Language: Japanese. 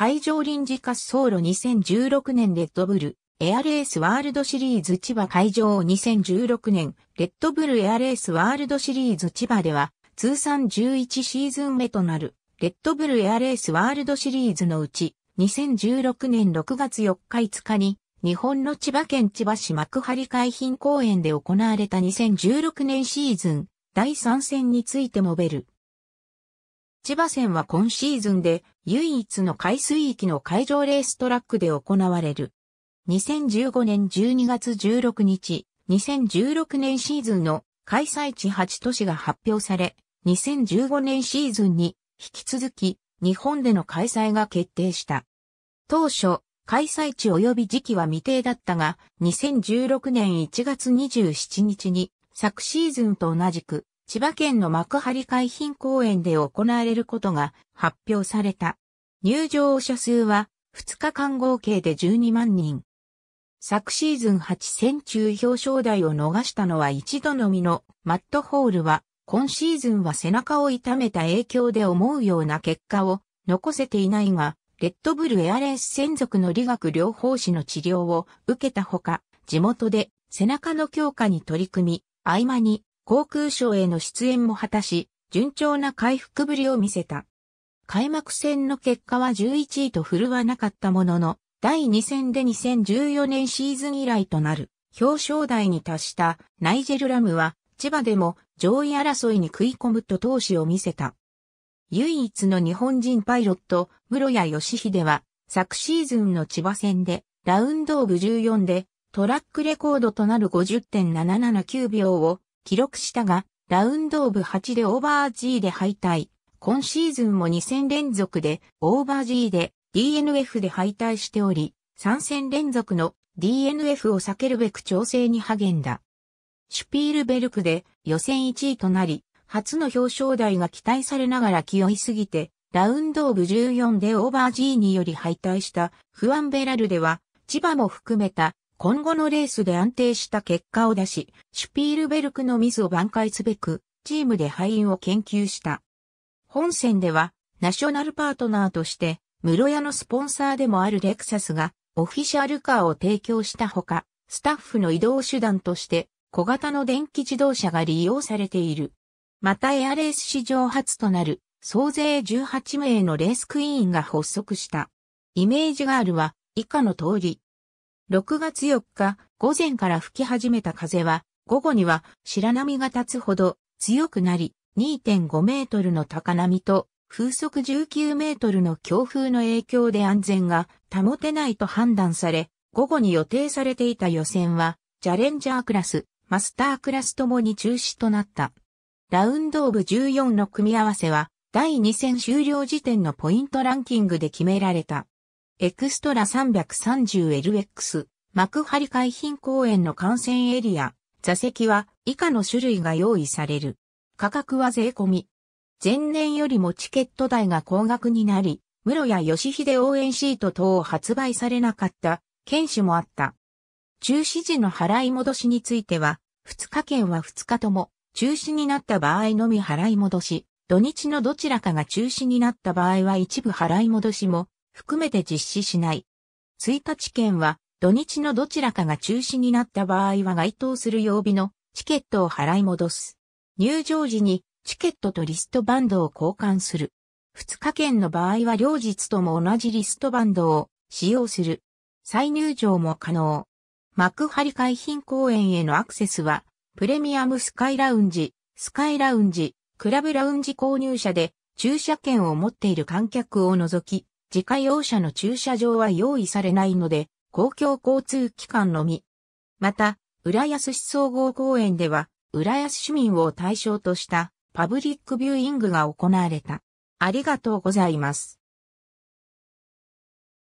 海上臨時滑走路2016年レッドブル、エアレースワールドシリーズ千葉会場2016年、レッドブルエアレースワールドシリーズ千葉では、通算11シーズン目となる、レッドブルエアレースワールドシリーズのうち、2016年6月4日5日に、日本の千葉県千葉市幕張海浜公園で行われた2016年シーズン、第3戦についてもべる。千葉線は今シーズンで唯一の海水域の海上レーストラックで行われる。2015年12月16日、2016年シーズンの開催地8都市が発表され、2015年シーズンに引き続き日本での開催が決定した。当初、開催地及び時期は未定だったが、2016年1月27日に昨シーズンと同じく千葉県の幕張海浜公園で行われることが発表された。入場者数は2日間合計で12万人。昨シーズン8 0中表彰台を逃したのは一度のみのマットホールは今シーズンは背中を痛めた影響で思うような結果を残せていないが、レッドブルエアレース専属の理学療法士の治療を受けたほか、地元で背中の強化に取り組み、合間に航空ショーへの出演も果たし、順調な回復ぶりを見せた。開幕戦の結果は11位と振るわなかったものの、第2戦で2014年シーズン以来となる表彰台に達したナイジェル・ラムは、千葉でも上位争いに食い込むと闘志を見せた。唯一の日本人パイロット、室谷義秀は、昨シーズンの千葉戦で、ラウンドオブ14で、トラックレコードとなる50.779秒を記録したが、ラウンドオブ8でオーバー G で敗退。今シーズンも2戦連続でオーバー G で DNF で敗退しており、3戦連続の DNF を避けるべく調整に励んだ。シュピールベルクで予選1位となり、初の表彰台が期待されながら気負いすぎて、ラウンドオブ14でオーバー G により敗退したフアンベラルでは、千葉も含めた今後のレースで安定した結果を出し、シュピールベルクのミスを挽回すべく、チームで敗因を研究した。本戦では、ナショナルパートナーとして、室屋のスポンサーでもあるレクサスが、オフィシャルカーを提供したほか、スタッフの移動手段として、小型の電気自動車が利用されている。またエアレース史上初となる、総勢18名のレースクイーンが発足した。イメージガールは、以下の通り、6月4日、午前から吹き始めた風は、午後には白波が立つほど強くなり、2.5メートルの高波と風速19メートルの強風の影響で安全が保てないと判断され、午後に予定されていた予選は、チャレンジャークラス、マスタークラスともに中止となった。ラウンドオブ14の組み合わせは、第2戦終了時点のポイントランキングで決められた。エクストラ 330LX、幕張海浜公園の観戦エリア、座席は以下の種類が用意される。価格は税込み。前年よりもチケット代が高額になり、室谷義秀応援シート等を発売されなかった、剣士もあった。中止時の払い戻しについては、2日券は2日とも、中止になった場合のみ払い戻し、土日のどちらかが中止になった場合は一部払い戻しも含めて実施しない。1日券は土日のどちらかが中止になった場合は該当する曜日のチケットを払い戻す。入場時にチケットとリストバンドを交換する。2日券の場合は両日とも同じリストバンドを使用する。再入場も可能。幕張海浜公園へのアクセスは、プレミアムスカイラウンジ、スカイラウンジ、クラブラウンジ購入者で、駐車券を持っている観客を除き、自家用車の駐車場は用意されないので、公共交通機関のみ。また、浦安市総合公園では、浦安市民を対象としたパブリックビューイングが行われた。ありがとうございます。